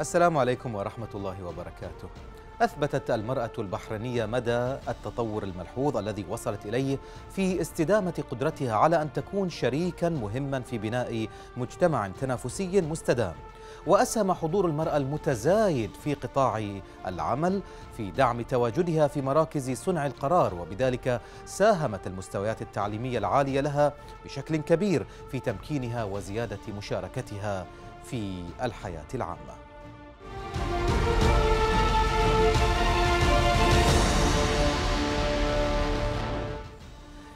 السلام عليكم ورحمة الله وبركاته أثبتت المرأة البحرينية مدى التطور الملحوظ الذي وصلت إليه في استدامة قدرتها على أن تكون شريكا مهما في بناء مجتمع تنافسي مستدام وأسهم حضور المرأة المتزايد في قطاع العمل في دعم تواجدها في مراكز صنع القرار وبذلك ساهمت المستويات التعليمية العالية لها بشكل كبير في تمكينها وزيادة مشاركتها في الحياة العامة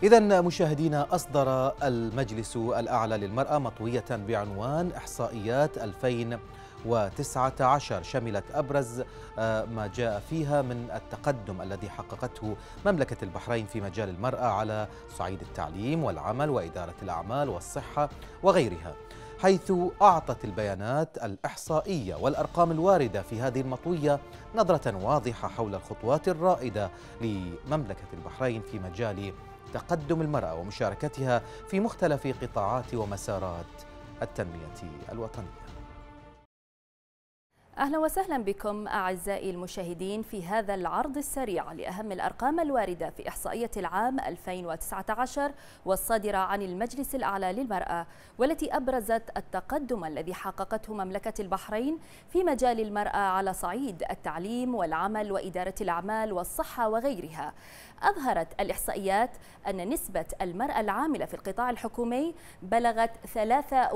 إذا مشاهدينا أصدر المجلس الأعلى للمرأة مطوية بعنوان إحصائيات 2019 شملت أبرز آه، ما جاء فيها من التقدم الذي حققته مملكة البحرين في مجال المرأة على صعيد التعليم والعمل وإدارة الأعمال والصحة وغيرها حيث أعطت البيانات الإحصائية والأرقام الواردة في هذه المطوية نظرة واضحة حول الخطوات الرائدة لمملكة البحرين في مجال تقدم المرأة ومشاركتها في مختلف قطاعات ومسارات التنمية الوطنية أهلا وسهلا بكم أعزائي المشاهدين في هذا العرض السريع لأهم الأرقام الواردة في إحصائية العام 2019 والصادرة عن المجلس الأعلى للمرأة والتي أبرزت التقدم الذي حققته مملكة البحرين في مجال المرأة على صعيد التعليم والعمل وإدارة الأعمال والصحة وغيرها أظهرت الإحصائيات أن نسبة المرأة العاملة في القطاع الحكومي بلغت 53%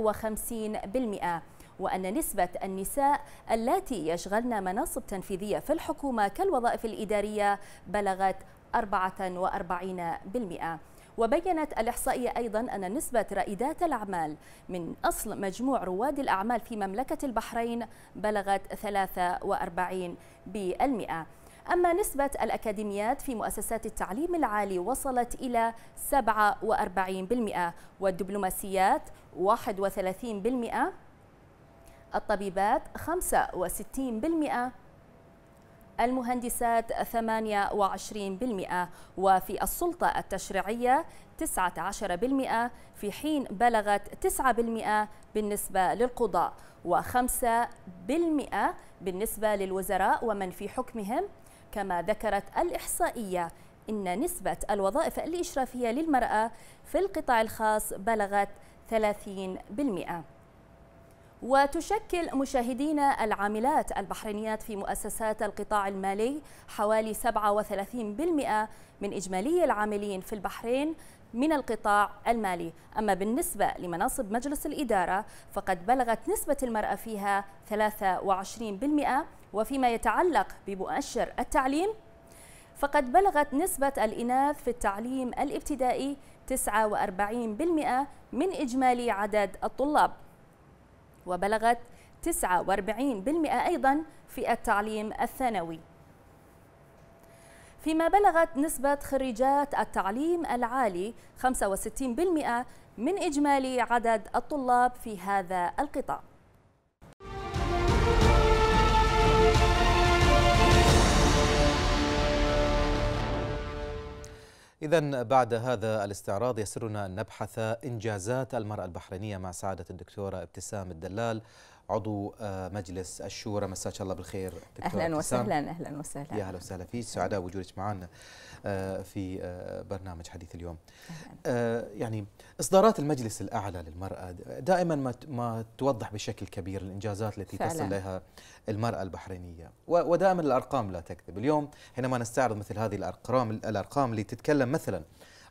وأن نسبة النساء اللاتي يشغلن مناصب تنفيذية في الحكومة كالوظائف الإدارية بلغت 44% وبينت الإحصائية أيضا أن نسبة رائدات الأعمال من أصل مجموع رواد الأعمال في مملكة البحرين بلغت 43%. أما نسبة الأكاديميات في مؤسسات التعليم العالي وصلت إلى 47% والدبلوماسيات 31% الطبيبات 65% المهندسات 28% وفي السلطة التشريعية 19% في حين بلغت 9% بالنسبة للقضاء و5% بالنسبة للوزراء ومن في حكمهم كما ذكرت الإحصائية إن نسبة الوظائف الإشرافية للمرأة في القطاع الخاص بلغت 30% وتشكل مشاهدينا العاملات البحرينيات في مؤسسات القطاع المالي حوالي 37% من إجمالي العاملين في البحرين من القطاع المالي أما بالنسبة لمناصب مجلس الإدارة فقد بلغت نسبة المرأة فيها 23% وفيما يتعلق بمؤشر التعليم فقد بلغت نسبة الإناث في التعليم الابتدائي 49% من إجمالي عدد الطلاب وبلغت 49% أيضا في التعليم الثانوي فيما بلغت نسبة خريجات التعليم العالي 65% من إجمالي عدد الطلاب في هذا القطاع إذا بعد هذا الاستعراض يسرنا أن نبحث إنجازات المرأة البحرينية مع سعادة الدكتورة ابتسام الدلال عضو آه، مجلس الشورى مساك الله بالخير اهلا وسهلا اهلا وسهلا يا اهلا وسهلا فيك سعداء وجودك معنا آه، في آه، برنامج حديث اليوم يعني اصدارات المجلس الاعلى للمراه دائما ما توضح بشكل كبير الانجازات التي فعلاً. تصل لها المراه البحرينيه ودائما الارقام لا تكذب اليوم حينما نستعرض مثل هذه الارقام الارقام اللي تتكلم مثلا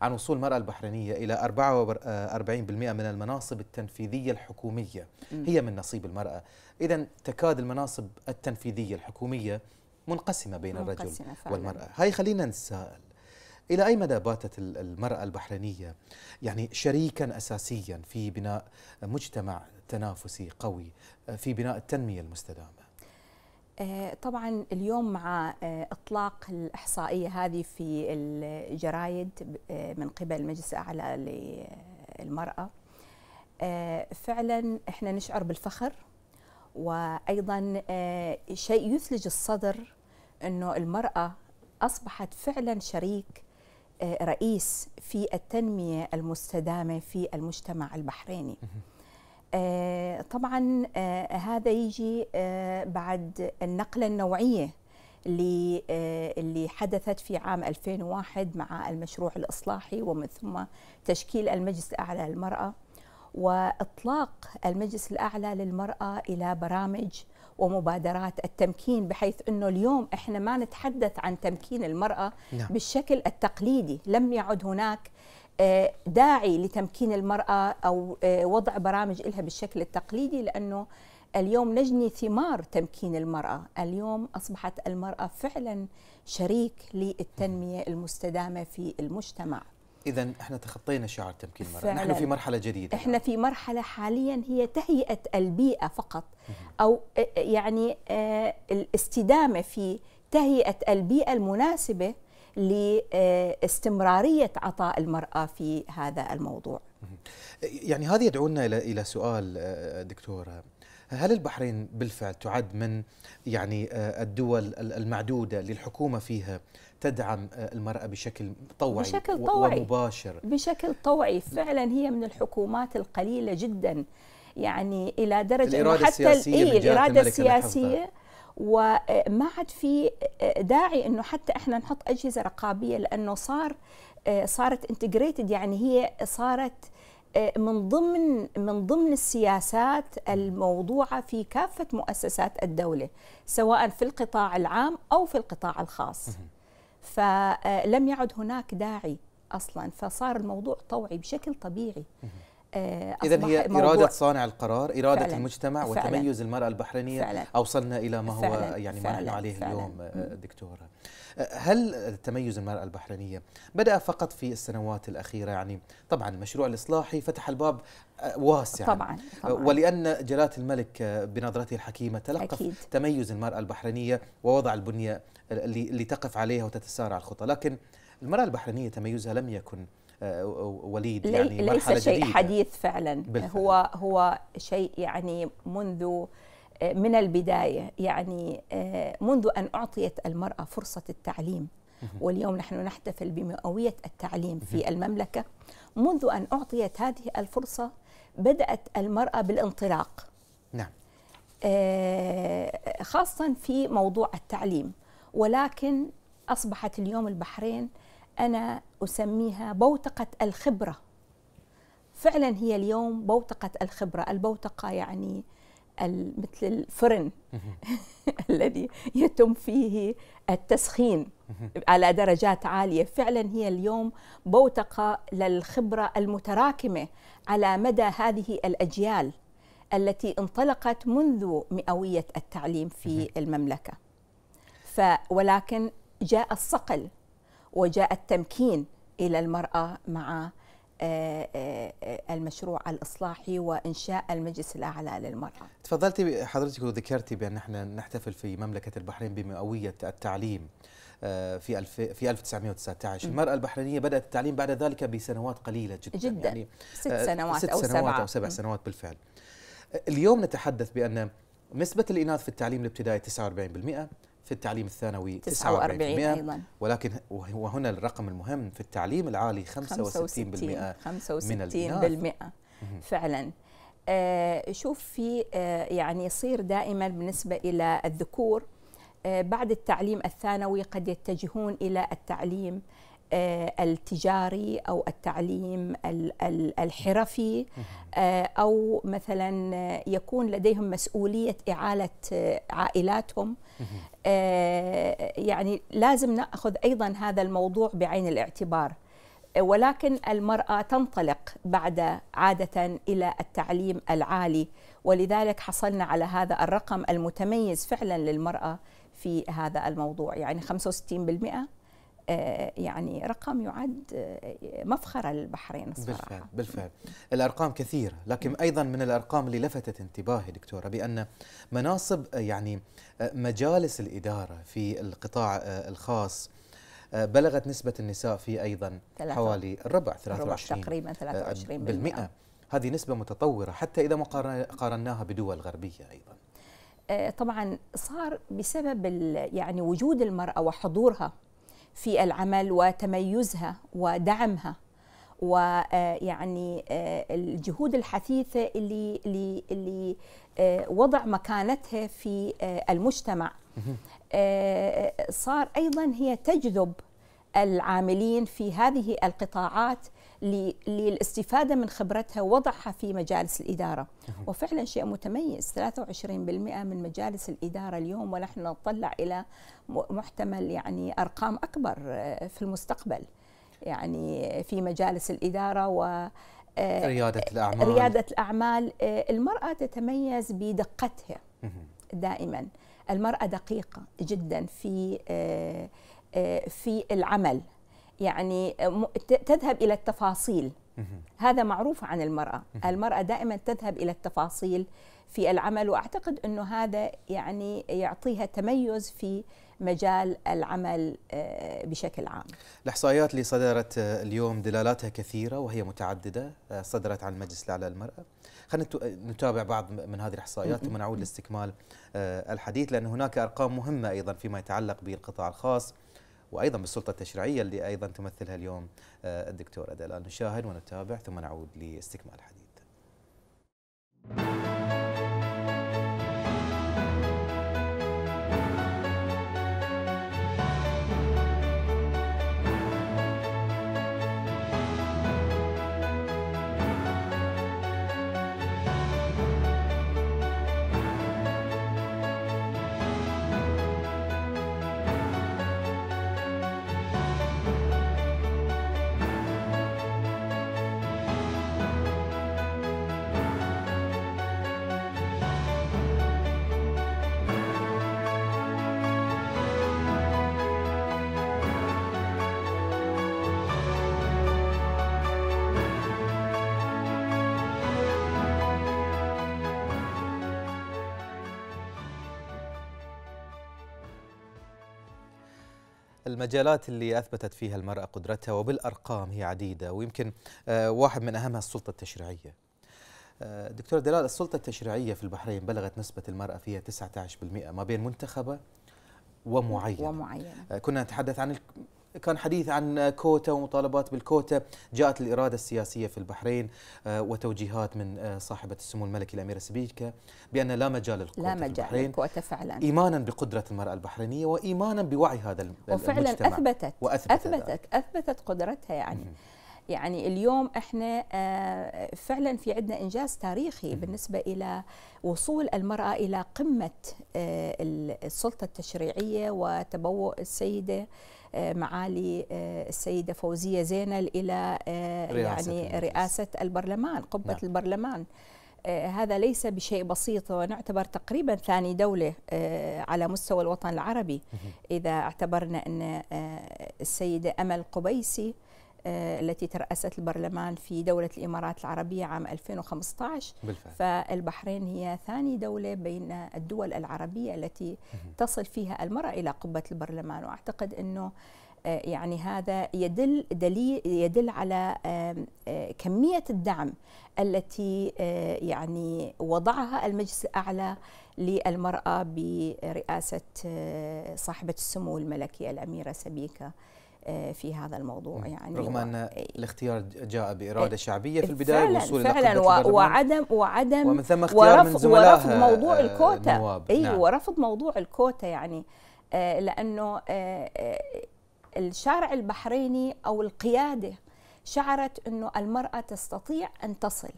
عن وصول المرأة البحرينية إلى 44% آه، من المناصب التنفيذية الحكومية هي من نصيب المرأة إذا تكاد المناصب التنفيذية الحكومية منقسمة بين منقسمة الرجل فعلا. والمرأة هاي خلينا نسأل إلى أي مدى باتت المرأة البحرينية يعني شريكا أساسيا في بناء مجتمع تنافسي قوي آه، في بناء التنمية المستدامة آه، طبعا اليوم مع آه، اطلاق الاحصائيه هذه في الجرايد آه، من قبل المجلس الاعلى للمراه فعلا احنا نشعر بالفخر وايضا شيء يثلج الصدر انه المراه اصبحت فعلا شريك رئيس في التنميه المستدامه في المجتمع البحريني آه، طبعا آه، هذا يجي آه، بعد النقلة النوعية اللي اللي حدثت في عام 2001 مع المشروع الإصلاحي ومن ثم تشكيل المجلس الأعلى للمرأة واطلاق المجلس الاعلى للمراه الى برامج ومبادرات التمكين بحيث انه اليوم احنا ما نتحدث عن تمكين المراه نعم. بالشكل التقليدي لم يعد هناك آه، داعي لتمكين المرأة أو آه، وضع برامج إلها بالشكل التقليدي لأنه اليوم نجني ثمار تمكين المرأة اليوم أصبحت المرأة فعلا شريك للتنمية المستدامة في المجتمع إذا احنا تخطينا شعار تمكين المرأة، نحن في مرحلة جديدة. احنا في مرحلة حاليا هي تهيئة البيئة فقط أو آه، يعني الاستدامة في تهيئة البيئة المناسبة لاستمراريه عطاء المراه في هذا الموضوع. يعني هذا يدعونا الى الى سؤال آه، دكتوره هل البحرين بالفعل تعد من يعني آه، الدول المعدوده للحكومه فيها تدعم آه، المرأة بشكل طوعي بشكل طوعي ومباشر بشكل طوعي فعلا هي من الحكومات القليلة جدا يعني إلى درجة الإرادة حتى السياسية إيه الإرادة السياسية وما عاد في داعي انه حتى احنا نحط اجهزه رقابيه لانه صار صارت انتجريتد يعني هي صارت من ضمن من ضمن السياسات الموضوعه في كافه مؤسسات الدوله سواء في القطاع العام او في القطاع الخاص فلم يعد هناك داعي اصلا فصار الموضوع طوعي بشكل طبيعي آه، إذا هي إرادة صانع القرار إرادة فعلا المجتمع فعلا وتميز المرأة البحرينية فعلا أوصلنا إلى ما هو فعلا يعني ما نحن عليه فعلا اليوم آه، دكتورة آه، هل تميز المرأة البحرينية بدأ فقط في السنوات الأخيرة يعني طبعا المشروع الإصلاحي فتح الباب واسع طبعا, طبعا ولأن جلالة الملك بنظرته الحكيمة تلقف أكيد. تميز المرأة البحرينية ووضع البنية اللي تقف عليها وتتسارع الخطى لكن المرأة البحرينية تميزها لم يكن آه، وليد يعني ليس مرحلة شيء جديدة. حديث فعلا بالفعل. هو هو شيء يعني منذ آه، من البدايه يعني آه، منذ ان اعطيت المراه فرصه التعليم واليوم نحن نحتفل بمئويه التعليم في المملكه منذ ان اعطيت هذه الفرصه بدات المراه بالانطلاق نعم خاصه في موضوع التعليم ولكن اصبحت اليوم البحرين انا اسميها بوتقه الخبره فعلا هي اليوم بوتقه الخبره البوتقه يعني مثل الفرن الذي يتم فيه التسخين على درجات عاليه فعلا هي اليوم بوتقه للخبره المتراكمه على مدى هذه الاجيال التي انطلقت منذ مئويه التعليم في المملكه ف ولكن جاء الصقل وجاء التمكين الى المراه مع آه، آه، المشروع الاصلاحي وانشاء المجلس الاعلى للمراه. تفضلتي حضرتك وذكرتي بان احنا نحتفل في مملكه البحرين بمئويه التعليم آه، في في 1919 المراه البحرينيه بدات التعليم بعد ذلك بسنوات قليله جدا جدا يعني ست سنوات ست أو سبعة. او سبع سنوات بالفعل. اليوم نتحدث بان نسبه الاناث في التعليم الابتدائي 49% في التعليم الثانوي 49%, 49 ولكن وهنا الرقم المهم في التعليم العالي 65%, 65 من البنات فعلا آه، شوف في آه، يعني يصير دائما بالنسبة إلى الذكور آه، بعد التعليم الثانوي قد يتجهون إلى التعليم آه، التجاري او التعليم الحرفي آه، او مثلا يكون لديهم مسؤوليه اعاله عائلاتهم آه، يعني لازم ناخذ ايضا هذا الموضوع بعين الاعتبار ولكن المراه تنطلق بعد عاده الى التعليم العالي ولذلك حصلنا على هذا الرقم المتميز فعلا للمراه في هذا الموضوع يعني 65% آه، يعني رقم يعد آه، مفخرة للبحرين الصراحة بالفعل بالفعل الأرقام كثيرة لكن نعم. أيضا من الأرقام اللي لفتت انتباهي دكتورة بأن مناصب آه، يعني مجالس الإدارة في القطاع الخاص بلغت نسبة النساء فيه أيضا حوالي الربع 23 تقريبا 23% بالمئة. هذه نسبة متطورة حتى إذا ما قارناها بدول غربية أيضا طبعا صار بسبب يعني وجود المرأة وحضورها في العمل وتميزها ودعمها ويعني آه، آه، الجهود الحثيثه اللي اللي آه، وضع مكانتها في المجتمع صار ايضا هي تجذب العاملين في هذه القطاعات للاستفادة من خبرتها وضعها في مجالس الإدارة وفعلا شيء متميز 23% من مجالس الإدارة اليوم ونحن نطلع إلى محتمل يعني أرقام أكبر آه، في المستقبل يعني في مجالس الإدارة و آه، ريادة الأعمال ريادة الأعمال آه، المرأة تتميز بدقتها دائما المرأة دقيقة جدا في آه، في العمل يعني آه، تذهب الى التفاصيل هذا معروف عن المراه المراه دائما تذهب الى التفاصيل في العمل واعتقد انه هذا يعني يعطيها تميز في مجال العمل آه، بشكل عام. الاحصائيات اللي صدرت اليوم دلالاتها كثيره وهي متعدده صدرت عن المجلس الاعلى للمراه. خلينا نتابع بعض من هذه الاحصائيات ثم نعود لاستكمال الحديث لان هناك ارقام مهمه ايضا فيما يتعلق بالقطاع الخاص وايضا بالسلطه التشريعيه اللي ايضا تمثلها اليوم آه، الدكتوره دلال نشاهد ونتابع ثم نعود لاستكمال الحديث. المجالات اللي أثبتت فيها المرأة قدرتها وبالأرقام هي عديدة ويمكن آه، واحد من أهمها السلطة التشريعية آه، دكتور دلال السلطة التشريعية في البحرين بلغت نسبة المرأة فيها 19% ما بين منتخبة ومعينة ومعينة آه، كنا نتحدث عن كان حديث عن كوتا ومطالبات بالكوتا جاءت الإرادة السياسية في البحرين آه، وتوجيهات من آه، صاحبة السمو الملكي الأميرة سبيكة بأن لا مجال للكوتا لا مجال للكوتا فعلا إيمانا بقدرة المرأة البحرينية وإيمانا بوعي هذا وفعلا المجتمع أثبتت وأثبتت أثبتت, أثبتت قدرتها يعني م. يعني اليوم احنا آه، فعلا في عندنا انجاز تاريخي بالنسبه الى وصول المراه الى قمه السلطه التشريعيه وتبوء السيده معالي آه، السيده فوزيه زينل الى آه، رئاسة يعني رئاسه البرلمان قبه نعم. البرلمان آه، هذا ليس بشيء بسيط ونعتبر تقريبا ثاني دولة على مستوى الوطن العربي إذا اعتبرنا أن السيدة أمل قبيسي آه، التي ترأست البرلمان في دولة الإمارات العربية عام 2015 بالفعل. فالبحرين هي ثاني دولة بين الدول العربية التي تصل فيها المرأة إلى قبة البرلمان وأعتقد أنه آه، يعني هذا يدل دليل يدل على آه، كمية الدعم التي يعني وضعها المجلس الأعلى للمرأة برئاسة صاحبة السمو الملكية الأميرة سبيكة آه، في هذا الموضوع يعني رغم ان إيه. الاختيار جاء باراده إيه. شعبيه في البدايه فعلا وصول فعلا وعدم وعدم ومن ثم اختيار ورفض, من ورفض آه، موضوع الكوتا اي نعم. ورفض موضوع الكوتا يعني آه، لانه الشارع البحريني او القياده شعرت انه المراه تستطيع ان تصل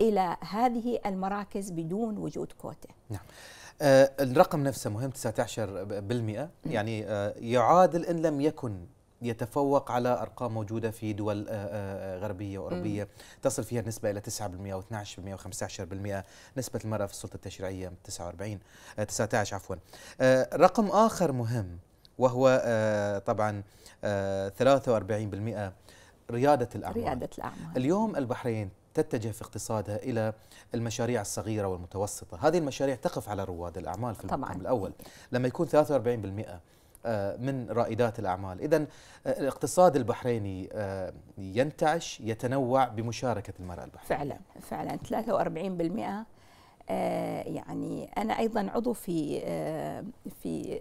الى هذه المراكز بدون وجود كوتا نعم الرقم نفسه مهم 19% يعني يعادل ان لم يكن يتفوق على ارقام موجوده في دول آه، آه، آه، غربيه واوروبيه تصل فيها النسبه الى 9% و12% و15% نسبه المراه في السلطه التشريعيه 49 19 عفوا رقم اخر مهم وهو طبعا 43% ريادة الأعمال ريادة الأعمال اليوم البحرين تتجه في اقتصادها إلى المشاريع الصغيرة والمتوسطة هذه المشاريع تقف على رواد الأعمال في المقام الأول إيه. لما يكون 43% آه، من رائدات الأعمال إذا آه، الاقتصاد البحريني آه، ينتعش يتنوع بمشاركة المرأة البحرينية فعلا فعلا 43% يعني أنا أيضا عضو في في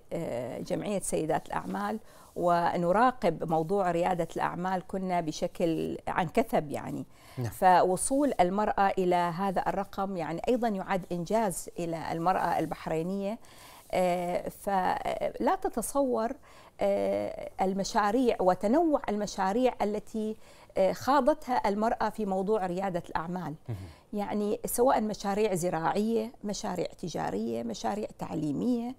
جمعية سيدات الأعمال ونراقب موضوع ريادة الأعمال كنا بشكل عن كثب يعني نعم. فوصول المرأة إلى هذا الرقم يعني أيضا يعد إنجاز إلى المرأة البحرينية آه، فلا آه، تتصور آه، المشاريع وتنوع المشاريع التي خاضتها المرأة في موضوع ريادة الأعمال يعني سواء مشاريع زراعية مشاريع تجارية مشاريع تعليمية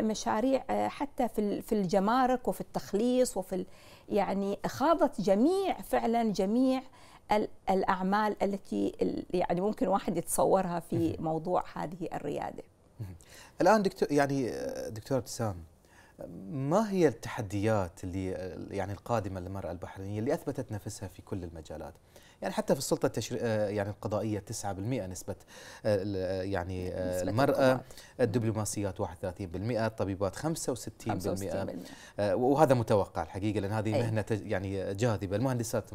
مشاريع حتى في الجمارك وفي التخليص وفي يعني خاضت جميع فعلا جميع الأعمال التي يعني ممكن واحد يتصورها في موضوع هذه الريادة الان دكتور يعني دكتور ابتسام ما هي التحديات اللي يعني القادمه للمراه البحرينيه اللي اثبتت نفسها في كل المجالات؟ يعني حتى في السلطه التشر... يعني القضائيه 9% نسبه يعني نسبة المراه الدبلوماسيات 31% الطبيبات 65%, 65% آه، وهذا متوقع الحقيقه لان هذه إيه. مهنه يعني جاذبه المهندسات 28%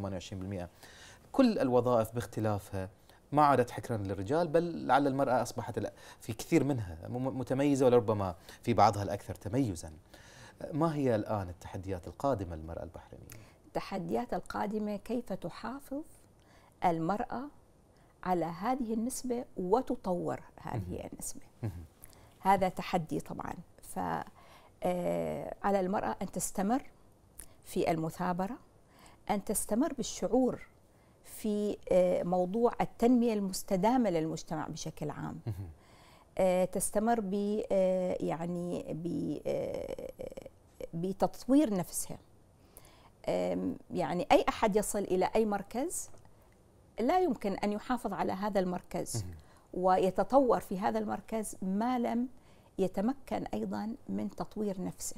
كل الوظائف باختلافها ما عادت حكرا للرجال بل لعل المرأة أصبحت في كثير منها متميزة ولربما في بعضها الأكثر تميزا ما هي الآن التحديات القادمة للمرأة البحرينية؟ التحديات القادمة كيف تحافظ المرأة على هذه النسبة وتطور هذه النسبة هذا تحدي طبعا ف آه، على المرأة أن تستمر في المثابرة أن تستمر بالشعور في آه، موضوع التنمية المستدامة للمجتمع بشكل عام آه، تستمر ب آه، يعني ب بتطوير نفسها يعني أي أحد يصل إلى أي مركز لا يمكن أن يحافظ على هذا المركز ويتطور في هذا المركز ما لم يتمكن أيضا من تطوير نفسه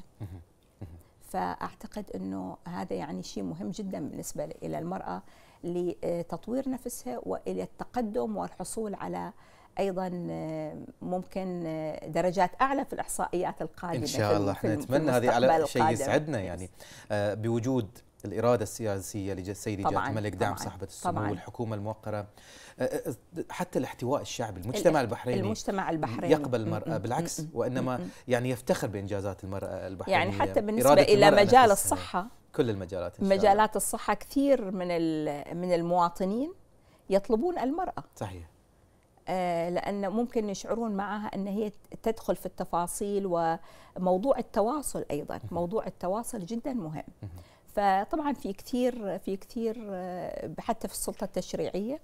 فأعتقد أنه هذا يعني شيء مهم جدا بالنسبة إلى المرأة لتطوير نفسها والى التقدم والحصول على ايضا آه، ممكن آه، درجات اعلى في الاحصائيات القادمه ان شاء الله احنا نتمنى هذه على شيء يسعدنا يعني آه، بوجود الإرادة السياسية لسيدي جاد الملك دعم صاحبة السمو طبعاً والحكومة الموقرة حتى الاحتواء الشعبي المجتمع البحريني المجتمع البحريني يقبل المرأة بالعكس وإنما يعني يفتخر بإنجازات المرأة يعني البحرينية يعني حتى بالنسبة إلى مجال الصحة كل المجالات إن شاء مجالات الله. الصحه كثير من من المواطنين يطلبون المراه صحيح آه، لأن ممكن يشعرون معها أن هي تدخل في التفاصيل وموضوع التواصل أيضا موضوع التواصل جدا مهم فطبعا في كثير في كثير آه، حتى في السلطة التشريعية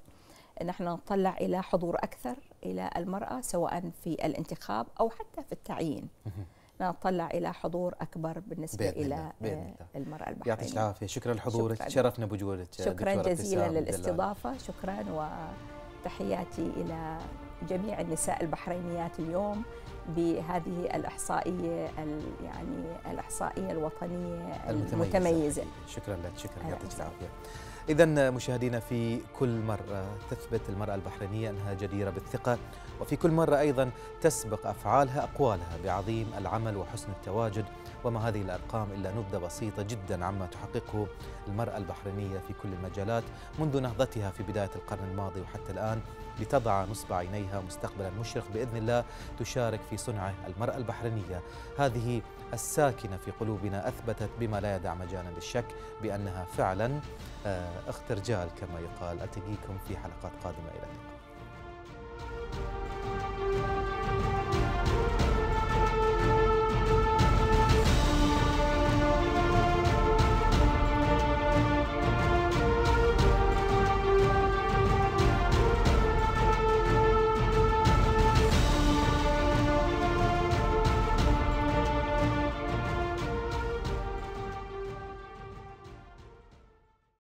نحن نطلع إلى حضور أكثر إلى المرأة سواء في الانتخاب أو حتى في التعيين نتطلع الى حضور اكبر بالنسبه الى آه، المراه البحرينيه يعطيك العافيه شكرا لحضورك شرفنا بوجودك شكرا جزيلا للاستضافه شكرا وتحياتي الى جميع النساء البحرينيات اليوم بهذه الإحصائية يعني الإحصائية الوطنية المتميزة, المتميزة. شكرا لك شكرا يعطيك العافية إذا مشاهدينا في كل مرة تثبت المرأة البحرينية أنها جديرة بالثقة وفي كل مرة أيضا تسبق أفعالها أقوالها بعظيم العمل وحسن التواجد وما هذه الأرقام إلا نبذة بسيطة جدا عما تحققه المرأة البحرينية في كل المجالات منذ نهضتها في بداية القرن الماضي وحتى الآن لتضع نصب عينيها مستقبلا مشرق بإذن الله تشارك في صنعه المرأة البحرينية هذه الساكنة في قلوبنا أثبتت بما لا يدع مجالا للشك بأنها فعلا آه، أخت رجال كما يقال ألتقيكم في حلقات قادمة إلى اللقاء